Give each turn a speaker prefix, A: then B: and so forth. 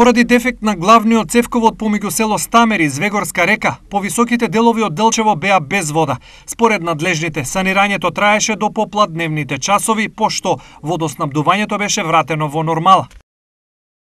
A: Поради дефект на главниот цевковод помеѓу село Стамери и Звегорска река, повисоките делови од Делчево беа без вода. Според надлежните, санирањето траеше до попладневните часови, пошто водоснабдувањето беше вратено во нормала.